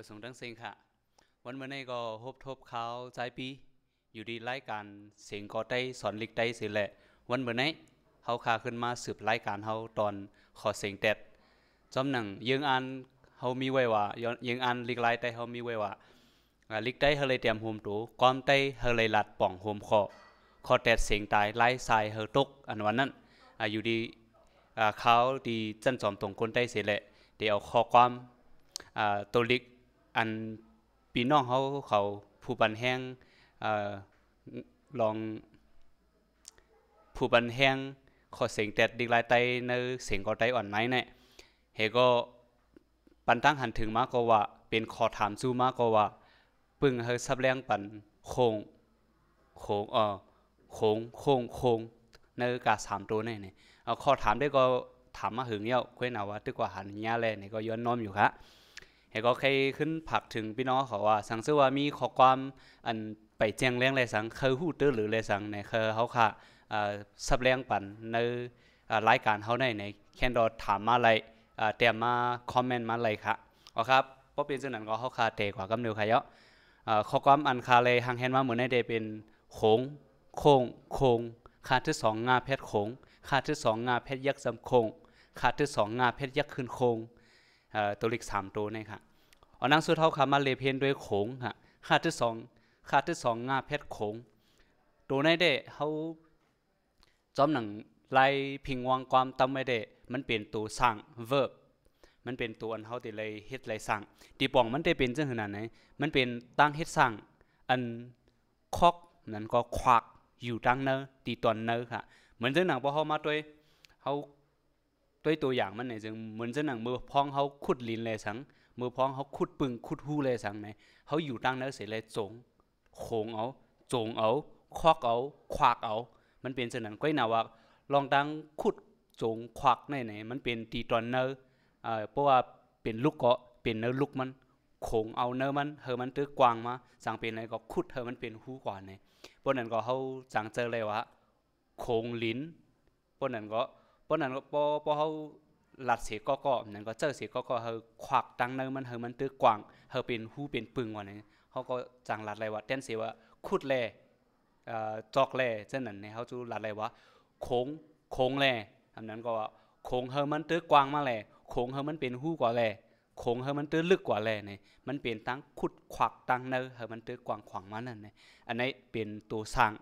hồi s ด n งเสียงค่ะวันเมื่อไงก็ฮบทบเขาใจปี อยู่ดีรล่การเสียงกอไตสอนลิกไตเสียแหละวันเมื่อไงเขาขาขึ้นมาสืบรล่การเขาตอนขอเสียงแตดจอมหนังยิงอันเขามีไว้ว่ายิงอันลิกไลไตเขามีไว้ว่าลิกไตเเฮเลยเตรียมโฮมตูควอมไตเเฮเลยหลัดป่องโฮมคอคอแตดเสียงตายไล่สายเฮตกอันวันนั้น อยู่ดีเขาดีจันจอมตรงคนไตเสียแหละเดี๋ยวขอความตัวลิกอันปีน้องเขาเขาผู้บันแห้งลองผู้บันแห้งขอเสียงแตดดีลายไตในเสียงกอไตอ่อนไหมเนี่ยเฮก็ปันตั้งหันถึงมากกว่า เป็นขอถามซูมากกว่า ปึงเฮซับแรงปันโคงโคงเออโคงโคงโคงในกาสามตัวเนี่ยเอาขอถามได้ก็ถามมาหึงเนี่ยเว้นเอาว่าตึกว่าหันยาแลนี่ก็ย้อนน้อมอยู่ครับเฮก็ใครขึ้นผักถึงพี่น้องเขาว่า สังเื้อว่ามีข้อความอันไปแจ้งเลี้ยงไรสังเคยหู้ตื้อหรือเลยสังในเคยเขาค่ะสับเลี้ยงปั่นในรายการเขาในในแคนดอถามมาอะไรเตรียมมาคอมเมนต์มาอะไรค่ะอ๋อครับเพราะเป็นสช่นนั้นก็เขาค่ะเตะกว่ากำเนิวค่ะเยอะข้อความอันคาเลยหางแฮนมาเหมือนในเดเป็นโขงโคงโคงขาดที่สองงาเพชรโขงขาดที่สองงาเพชรยักษ์สำโคงขาดที่สองงาเพชรยักษ์ขึ้นโคงตัวเลขสามตัวนี่ค่ะเอานางสุเท่าขามาเลเพนด้วยโขงค่ะขาดที่สองขาดที่สองงาเพชรโขง ตัวนี้เด้เขาจอมหนังลายพิงวางความต้าไม่ได้ มันเป็นตัวสั่ง verb มันเป็นตัวอันเขาติเลยเฮ็ดเลยสั่งตีป่องมันได้เป็นจังขนาดไหนมันเป็นตั้งเฮ็ดสั่งอันคอกนั้นก็ควักอยู่ตั้งเนอตีตอนเนอค่ะ เหมือนเจ้าหนังพอเขามาด้วยเขาตัวตัวอย่างมันเนี่ยจึงเหมือนเสนหนังมือพองเขาขุดลินเลยสัง มือพองเขาขุดปึงขุดหูเลยสังไหนเขาอยู่ตั้งนั้นเสร็จเลยจงโขงเอาจงเอาคอกเอา ควักเอา มันเป็นเส้นหนัก้อยนาว่าลองตั้งขุดจงควักในไหน มันเป็นตีตอนเนอร์เพราะว่าเป็นลูกเกาะเป็นเนอร์ลูกมันโขงเอาเนอ มันเฮอมันตื้อกวางมา สั่งเป็นอะไรก็ขุดเฮอมันเป็นหูกว่าเนี่ยพวกนั้นก็เขาสั่งเจอเลยวะโขงลิ้นพวกนั้นก็เพราะนั้นพอพอเขาหลัดเสกก็ก็นั่นก็เจอเสกก็ก็เฮาควักตังเนมันเฮามันตื้อกว่างเฮาเป็นหูเป็นปึงว่านั้นเขาก็จังหลัดไรว่าเต้นเสียว่าขุดแลเอ่อจอกแลเช่นนั้นเนี่ยเขาจูหลัดไรว่าโค้งโค้งแลอันนั้นก็ว่าโค้งเฮามันตื้อกว่างมาแลโค้งเฮามันเป็นหูกว่าแลโค้งเฮามันตื้อลึกกว่าแลนี่ มันเป็นตั้งขุดควักตังเนเฮามันตื้อกว่างขวางมานั่นนี่อันนี้เป็นตัวสร้าง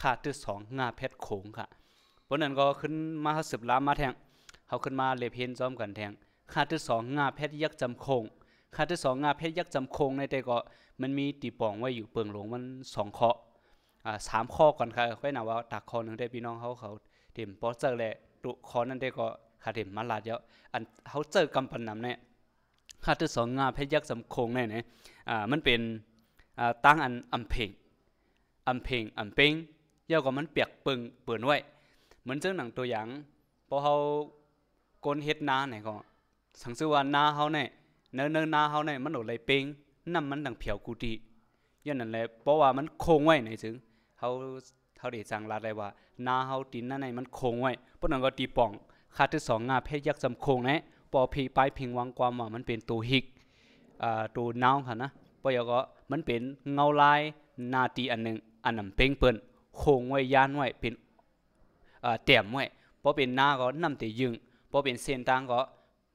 ค่าตื้อ2งาเพชรโค้งค่ะคนนั้นก็ขึ้นมาสืบล้ามมาแทงเขาขึ้นมาเลเพนซ้อมกันแทงขาที่สองงาแพทย์ยักษ์จำคงขาที่สองงาเพชรยักษ์จำคงในแต่ก็มันมีตีปองไว้อยู่เปิงหลวงมันสองข้ออ่าสามข้อก่อนค่ะค่อยหนาว่าตักคอหนึ่งได้พี่น้องเขาเขาเต็มปอเจอแหละตุคอนั่นได้ก็ขาเต็มมาลาดเยอะอันเขาเจอกำปันนำเนี่ยขาที่สองงาเพชรยักษ์จำคงเนี่ยนะอ่า มันเป็น อ่าตั้งอันอำเพ่งอำเพ่งอำเพ่งเยอะกว่ามันเปียกเปิงเปิ่นไว้เหมือนเจ้าหนังตัวอย่างพอเขาโกนเฮ็ดนาเนี่ยก็สังสว่านาเขาเนี่ยเนินเนาเขาเนี่ยมันโดดไยเปิงนั่มันดังเผียวกูดียันนั่นแหละเพราะว่ามันคงไว้ในถึงเขาเขาเด้สั่งลาได้ว่า นาเขาตินนั่นในมันคงไว้พวกนั้นก็ตีป่อง คาที่สองงาเพชรยักษ์จำคงน่ะปอพีไปพิงวังความว่ามันเป็นตัวฮิกอ่าตัวน้าวค่ะนะพราะอย่าก็มันเป็นเงาลายนาตีอันหนึ่งอันนั้นเป่งเปิ้นโคงไว้ยานไว้เป็นเตี่ยมเว้ยพอเป็นหน้าก็นำตียึงพอเป็นเส้นตางก็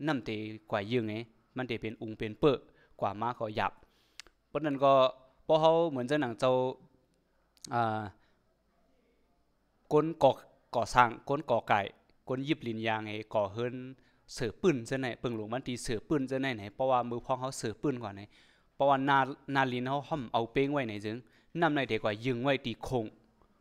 นำตีกว่ายึงไงมันจะเป็นอคงเป็นเปื้อกว่ามาก็หยับ เพราะนั้นก็พอเขาเหมือนจะหนังเจ้าก้นกอก่อสร้างก้นก่อไก่ก้นยิบลินยางไงก่อเฮิรนเสือปืนจะไหนเปิงหลวงมันตีเสือปืนจะไหนไหนเพราะว่ามือพองเขาเสือปืนกว่าไหนเพราะว่านานาลินเขาห่อมเอาเป้งไว้ไหนจึงนำในเด็กกว่ายึงไว้ตีคง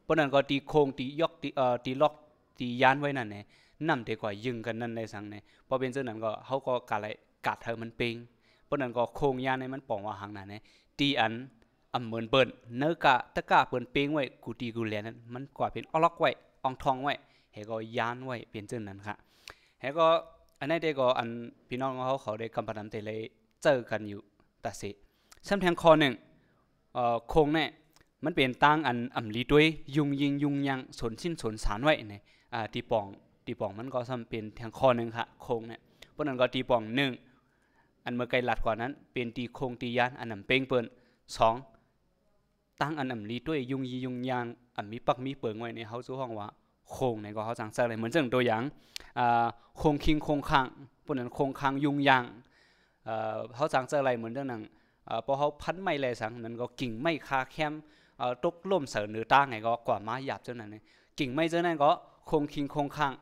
พราะนั้นก็ตีโคงตียกตีเอ่อตีล็อกตียานไว้นั่นนี่ยนํเแต่ก็ยึงกันนั่นในสังเนี่ยพอเป็นเช่นนั้นก็เขาก็กะไรกัดเธอมันเปิงพราะนั้นก็โคงยานในมันป่องว่าหางนั่นนี่ยตีอันอำเหมือนเปิดนเนื้อกะตะกะเปิดนเปิงไว้กูตีกูแลนั้นมันกาเป็นอล็อกไว้อองทองไว้ เฮก็ยานไว้ เป็นเช่นนั้นค่ะ เฮก็อันนี้เด้ก็อันพี่น้องเขาเขาได้กำปนธนเตเลยเจอกันอยู่แต่สิ ซ้ำแทงคอหนึ่งเอ่อโคงเนี่ยมันเป็นตั้งอันอ่ำลีด้วยยุงยิงยุงยังสนสิ้นสนสารไว้เนี่ยตีปองตีปองมันก็ทำเป็นทางข้อหนึ่งค่ะโคงเนี่ยพวกนั้นก็ตีปองหนึ่งอันเมื่อไกลหลัดกว่านั้นเป็นตีโคงตียานอันอ่ำเป้งเปิ้นสองตั้งอันอ่ำลีด้วยยุงยิงยุงยางอ่ำมีปักมีเปิงไว้ในเฮาสู้ห้องว่าโคงในก็เขาสั่งซะเลยเหมือนเช่นตัวอย่างโคงคิงโคงคางพวกนั้นโคงคางยุงยางเขาสั่งซ์อะไรเหมือนเรื่องนั้นพอเขาพันไม้แลสังนั้นก็กิ่งไม้คาแคมตุกล่มเสือหนือตาไงก็กว่ามาหยาบเจ้านั้นกิ่งไม่เจ้านั้นก็คงคิงคงค้าง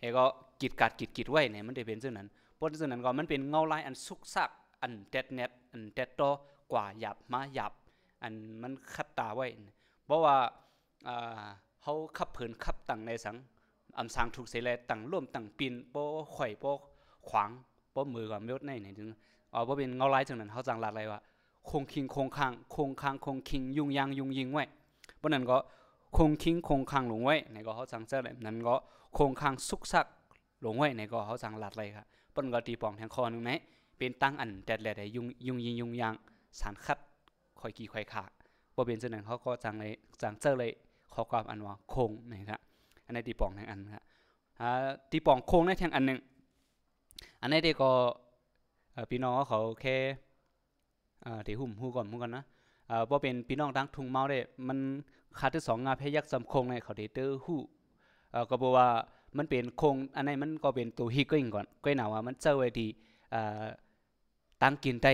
เ้ก็กิดกัดกิดกิดไว้เนี่ยมันได้เป็นเจ้านั้นเพราะเจ้านั้นก็มันเป็นเงาลายอันซุกซักอันเด็ดเน็ตอันเด็ดโตกว่าหยาบมาหยาบอันมันขัดตาไว้เพราะว่าเขาขับเผินขับตังในสังอำสางถูกเสแลตังร่วมตังปินโป้ข่อยโป้ขวางโป้มือกับเมดในเนี่ยถึงอ๋อเพราะเป็นเงาลายจังนั้นเขาจังหลักอะไรวะคงคิงคงคังคงคังคงคิงยุงยังยุงยิงไว้เพราะนั้นก็คงคิงคงคังลงไว้ในก็เขาสั่งเจ้าเลยนั้นก็คงคังสุกซักลงไว้ในก็เขาสั่งหลัดเลยครัเปั้นก็ตีปองแทงคอนึงไหมเป็นตั้งอันแต่แหล่ได้ยุงยุงยิงยุงยังสารคัดคอยกี่คอยขาบ่เป็นเจ้นั้นเขาก็สั่งเลยสั่งเจ้าเลยข้อความอันว่าคงนะครับ อันในตีปองแทงอันครับตีปองโค้งได้แทงอันหนึ่งอันนี้เด็กก็พี่น้องเขาแค่ที่หุ่มหูก่อนมุ่กันนะอ่าเป็นพี่น้องทั้งทุ่งเมาได้มันขาดที่สองงาพยักสำคงในเขาเดเตอร์หูก็บอกว่ามันเป็นคงอันนี้มันก็เป็นตัวฮีก็ยิงก่อนก็หนาว่ามันเจ้าไว้ดีตั้งกินไต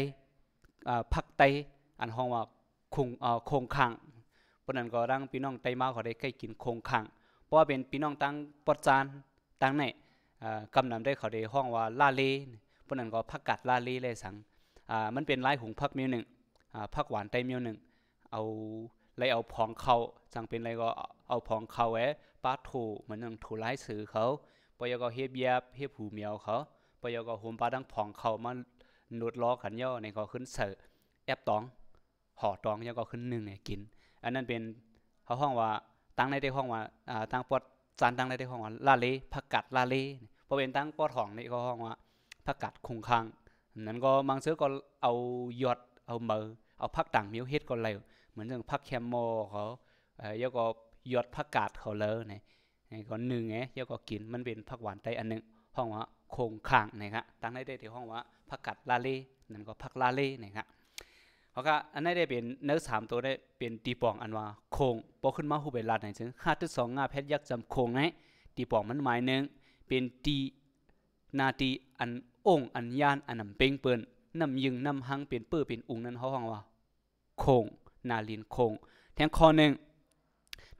พักไตอันห้องว่าคงคงขังเพราะนั้นก็่ังพี่น้องไตเมาเขาได้ใกล้กินคงขังเพราะว่าเป็นพี่น้องตั้งปอดจานตั้งไหนกำนำได้เขาได้ห้องว่าลาเลเพราะนั้นก็พักกัดลาเลเลยสังามันเป็นลายหุงพักเมียวหนึ่งพักหวานไตเมียวหนึ่งเอาลยเอาพองเขาจังเป็นไรก็เอาพองเขาแหวป้าถูเหมือนนึงถูไล่สือเขาปอยก็เฮยบยียบเฮยบหูเมียวเขาปอยก็หุมป้าดังพองเขามาหนุดล้อขันย่อในก็ขึ้นเสิร์แอบตองห่อตองยังก็ขึ้นหนึ่งไงกิน อันนั้นเป็นเขาห้องว่าตั้งในได้ห้องว่าตั้งปอดจานตั้งในได้ห้องว่าลาเลผักกัดลาเลพอเป็นตั้งปอดห้องในก็ห้องว่าผักกัดคงคางนั้นก็บางเสือก็เอาหยอด เอาเมอเอาพักต่างมิวเฮ็ดก็เลยเหมือนอย่างพักแคมโมเขาเออยก็หยอดพักกาดเขาเลยนงก็หนึ่งไงยก็กินมันเป็นพักหวานไตอันหนึ่งห้องว่าโคงข้างนะครับตั้งได้ได้ที่ห้องว่าพักกาดลาเล่ นั่นก็พักลาเล่นะครับเพราะก็อันนี้ได้เป็นเนื้อสามตัวได้เป็นตีปองอันว่าโคงปอขึ้นมาหูเบลัดไหนซึ่งห้าทึสองงาแพทยักษ์จำโคงไงตีปองมันหมายหนึ่งเป็นตีนาตีอันองอันยานอันนำเป่งเปิ่นนำยิงนำหังเป็นเปื้อเป็นองนั้นเขาห้องว่าคงนาลินคงแทงคอหนึ่ง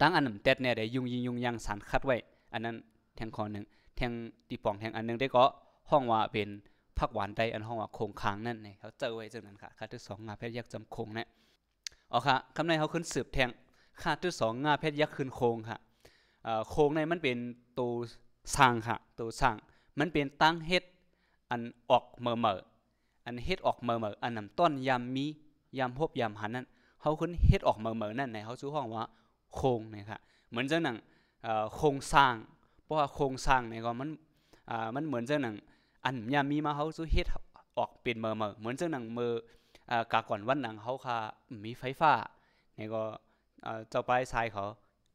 ตั้งอันนำเต็ดเนี่ยได้ยุงยิงยุงยังสารคัดไว้อันนั้นแทงคอหนึ่งแทงตีป่องแทงอันนึงได้ก็ห้องว่าเป็นพักหวานได้อันห้องว่าคงค้างนั่นเนี่ยเขาเจอไว้จังนั้นค่ะค่าที่สองงาแพทย์ยักษ์จำคงเนี่ยอาค่ะคำในเขาขึ้นสืบแทงค่าที่สองงาแพทย์ยักษ์ขึ้นโคงค่ะ โคงในมันเป็นตัวสร้างค่ะตัวสร้าง มันเป็นตั้งเฮ็ดอันออกเมอเมออันเฮ็ดออกเมอเมออันนำต้นยามมียามพบยามหันนั้นเขาขึ้นเฮ็ดออกเมอเมอนั่นในเขาชื่อห้องว่าโครงนะครับเหมือนเจ้าหนังโครงสร้างเพราะว่าโครงสร้างในก็มันมันเหมือนเจ้าหนังอันยามมีมาเขาชื่อเฮ็ดออกเป็นเมอเมอเหมือนเจ้าหนังเมอกาก่อนวันหนังเขาค่ะมีไฟฟ้าไนก็เจ้าปลายทรายเขา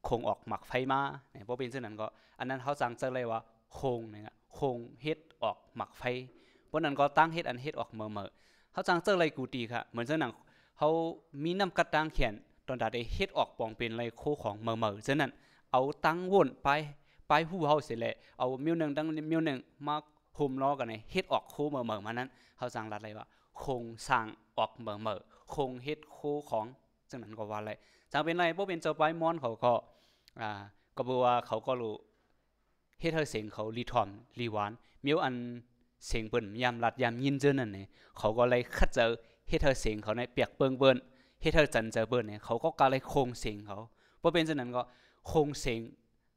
โคงออกหมักไฟมาเนเพราะเป็นเ้านนั้นก็ อันนั้นเขาสั่งเจ้ะเลยว่าโคงเนี่ยโคงเฮ็ดออกหมักไฟพวกนั้นก็ตั้งเฮ็ดอันเฮ็ดออกเมื่อเมื่อเขาจังเจอไรกูตีค่ะ เหมือนเส้นหนังเขามีน้ำกระตังเขียนตอนดาได้เฮ็ดออกปองเป็นไรโคของเมื่อเมื่อเจ้านั้นเอาตั้งวนไปไปหู้เขาเสร็จแล้วเอาเมียวหนึ่งตั้งเมียวหนึ่งมาหุมล้อกันในเฮ็ดออกโคเมื่อเมื่อมานั้นเขาสัางรัดอะไรว่า คงสั่งออกเมื่อเมื่อคงเฮ็ดโคของจส้นั้นก็ว่าอะไรจังเป็นไรวกเป็นเจ้าไปมอนเขาก็อ่า ก็บอกว่าเขาก็รู้ เฮ็ดเฮอเสียงเขาลีทอมลีหวานมิวอันเสียงเืิ่นยามหลัดยามยินเจอนั่นเนี่ยเขาก็เลยคัดเจอเฮ็ดเธอเสียงเขาในเปียกเปิงเบิ่นเฮ็ดเธอจันเจอเบิ่นเนี่ยเขาก็กลาเลยโคงเสียงเขาเพราะเป็นฉะนั้นก็โคงเสียง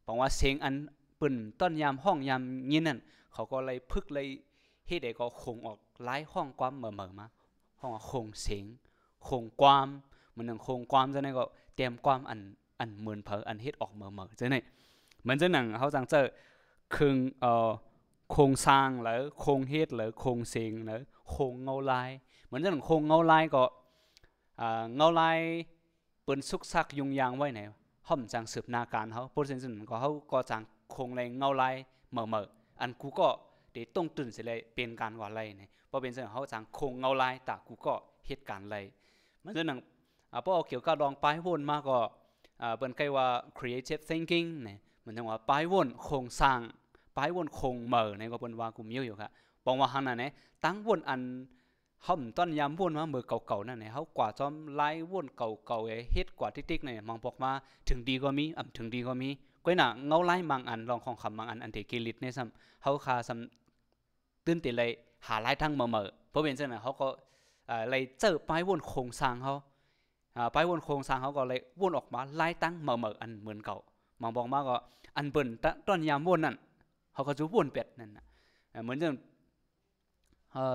บอกว่าเสียงอันเปิ่นต้นยามห้องยามยินนั่นเขาก็เลยพึกเลยเฮ็ดไอ้ก็คงออกหลายห้องความเหม่อเหม่อมาห้องโคงเสียงโคงความมอนหนึ่งโคงความจะนั่นก็เตรียมความอันอันเหมือนเพออันเฮ็ดออกเหม่อเหม่อจะนั่นเหมือนจะหนังเขาจังเจอคึงเอ่อโครงสร้างหรือโครงเฮ็ดหรือโครงเสียงหรือโครงเงาลายเหมือนเรื่องโครงเงาลายก็เงาลายเปิ้นซุกซักยุ่งยางไว้ไหนห้อมจังสืบนาการเขาโปรเซนซ์ก็เขาก็จังโครงแรงเงาลายเม่อเม่ออันกูก็เดี๋ยวต้องตื่นเสียเลยเปลี่ยนการว่าไรเนี่ยพอเป็นเสียงเขาจังโครงเงาลายแต่กูก็เหตุการณ์ไรมันเรื่องอ่าพอเอาเกี่ยวกับลองไป้ายวนมากก็เปิ้นใกล้ว่า creative thinking เนี่ยมันเรียกว่าไป้ายวนโครงสร้างไปวนคงเมอในก็บนวากุมิยวอยู่ค่ะปองว่าหันนั่นเองตั้งวนอันเขาต้นยามวนมาเมื่อเก่าๆนั่นเองเขากว่าจอมไล่วนเก่าๆเอเฮ็ดกว่าทิ๊กๆเนี่ยมองบอกมาถึงดีก็มีอ่ำถึงดีก็มีก้อยหนาเงาไล่บางอันลองของคำบางอันอันเทกิลิตเนี่ยซ้ำเขาคาซ้ำตื่นติเลยหาไล่ทั้งเมื่อเมื่อเพราะเป็นเช่นน่นเขาก็เลยเจอไปวนโครงสร้างเขาไปวนโครงสร้างเขาก็เลยวนออกมาไล่ตั้งเมื่อเมื่ออันเหมือนเก่ามองบอกมาก็อันเบิ่นต้นยามวนนั่นเขาก็จะวุ่นเป็ดนั่นเหมือนจะ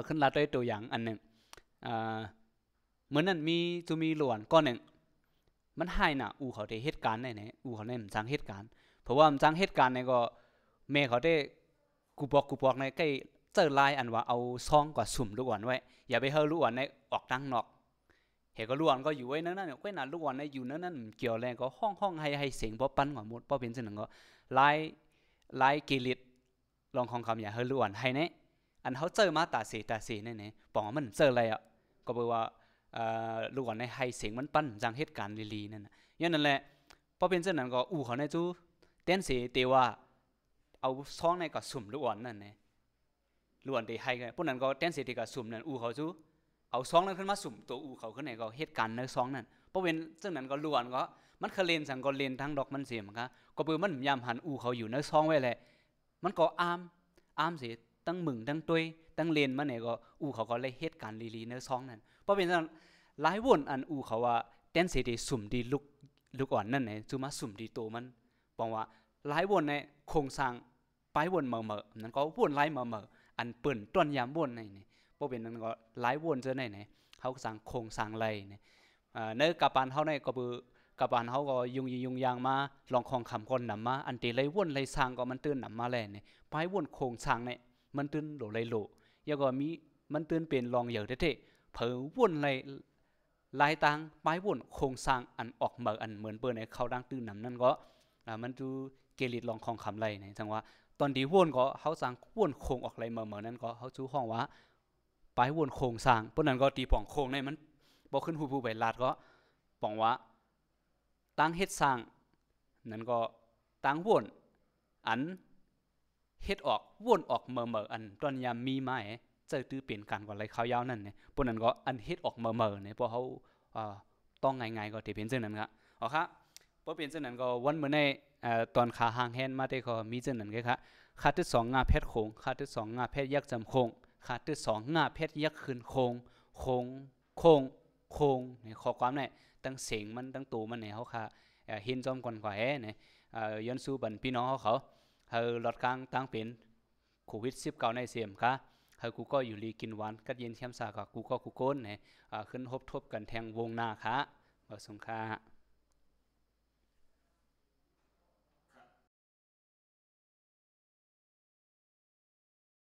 ขึ้นลาดด้วตัวอย่างอันหนึ่ง เหมือนนั่นมีจะมีหลวนก้อนหนึ่ง มันให้น่ะ อูเขาได้เหตุการณ์ไหนไหนอูเขานไันสร้างเหตุการณ์เพราะว่ามันสร้างเหตุการณ์ในก็แม่เขาได้กูบอกกูบอกในใกล้เจอลายอันว่าเอาซองกวบสุ่มลูกอ่อนไว้ อย่าไปเฮาลูกอ่อนในออกดังนอก เหตุก็ลูกอ่อนก็อยู่ไว้นั่นนั่นก็น่ะลูกอ่อนในอยู่นั่นนั่นเกี่ยวแรงก็ห้องห้องให้ให้เสียงพอปั้นัว่าหมดพอเป็นเส้นหนึ่งก็ลายลายกิริตลองของคำอย่าเฮลวนให้เนอันเขาเจอมาตาสีตาสีเนี่ยเนี่ยปองมันเจออะไรอ่ะ ก็บอกว่าลวนในให้เสียงมันปั้นจังเหตุการณ์ลีีนั่นนะยันนั่นแหละพอเป็นเช่นนั้นก็อู่เขาในจู้เต้นสีเตว่าเอาซองในก็สุ่มลวนนั่นเนี่ยลวนทีให้กันพวกนั้นก็เต้นสีทีก็สุ่มนั่นอู่เขาจู้เอาซองนั้นขึ้นมาสุ่มตัวอู่เขาขึ้นในก็เหตุการณ์ในซองนั่นพอเป็นเช่นนั้นก็ลวนก็ มันเคเลนสังก็เลนทั้งดอกมันเสียมครับก็เปือมันยามหันอู่เขาอยู่ในซองไว้แหละมันก็อาม อามสิ ตั้งมึงตั้งตุ้ยตั้งเลนมันเนี่ยก็อูเขาก็เลยเหตุการณ์ลีลีเนื้อซองนั่นเพราะเป็นนั้นหลายวนอันอูเขาว่าเต้นเสีดีสุ่มดีลุกลุกอ่อนนั่นเนี่จุมาสุ่มดีโตมัน บอกว่าหลายวนในโครงสร้างไปวนเมื่อเมื่อนั่นก็วนหลายเมื่อเมื่ออันเปิ่นต้นยามวนในนี่เพราะเป็นนั้นก็หลายวนจะในเนไ่ยเขาสร้างโครงสร้างไรเนี่ยเนื้อกาปานเขาในก็บือกับอัานเขาก็ยุงยิยุงยางมาลองคองคำก้นนำมาอันตีไรว่นไรสร้างก็มันตื่นนำมาแลเนี่ยไปว่นโครงสร้างเนี่ยมันตื่นโหลไรโหลยังก็มีมันตื่นเป็นลองอย่าเท่เผอว่นไรลายตังไปว่นโครงสร้างอันออกเหมกอันเหมือนเปิ้น่นเขาดังตื่นนำนั่นก็มันดูเกลิดลองคองคำไรเนี่ยจังว่าตอนดีว่นก็เขาสร้างว่นโครงออกไรเหมื่อเหมือนนั่นก็เขาชูห้องว่าไปว่นโครงสร้างเพราะนั้นก็ตีป่องโครงเนี่ยมันบอกขึ้นหูผู้ใบลาดก็ป่องว่าตั้งเฮ็ดสร้างนั้นก็ตั้งวนอันเฮ็ดออกวนออกเมอเมออันตอนยามมีไม้เจอตื้อเปลี่ยนกันก่อนไรขายาวนั่นเนี่ยพวกนั้นก็อันเฮ็ดออกเมอเมอเนี่ยพอเขาต้องไงไงก็เทเป็นเส้นนั้นครับอ๋ครับพอเป็นเส้นนั้นก็วันเมื่อในตอนขาห่างแฮนมาได้ก็มีเส้นนั้นครับขาที่สองงาแพทย์โคงขาที่สองงาแพทย์ยักจำโคงขาที่สองงาแพทย์ยักขึ้ืนโคงโคงโคงคงเนี่ยข้อความเนี่ยตั้งเสียงมันตั้งตูมันเนี่ยเขาค่ะ เห็นจอมก่อนกว่าแอเนี่ยย้อนสู้บันพี่น้องเขาเขาเฮาลอดกลางตั้งเป็นโควิด19ในเสียมค่ะเฮากู ก็อยู่ลีกินหวานกัดเย็นแชมสากับกูก็กูโกนเนี่ยขึ้นทบทบกันแทงวงนาค่ะบ่สงค่ะ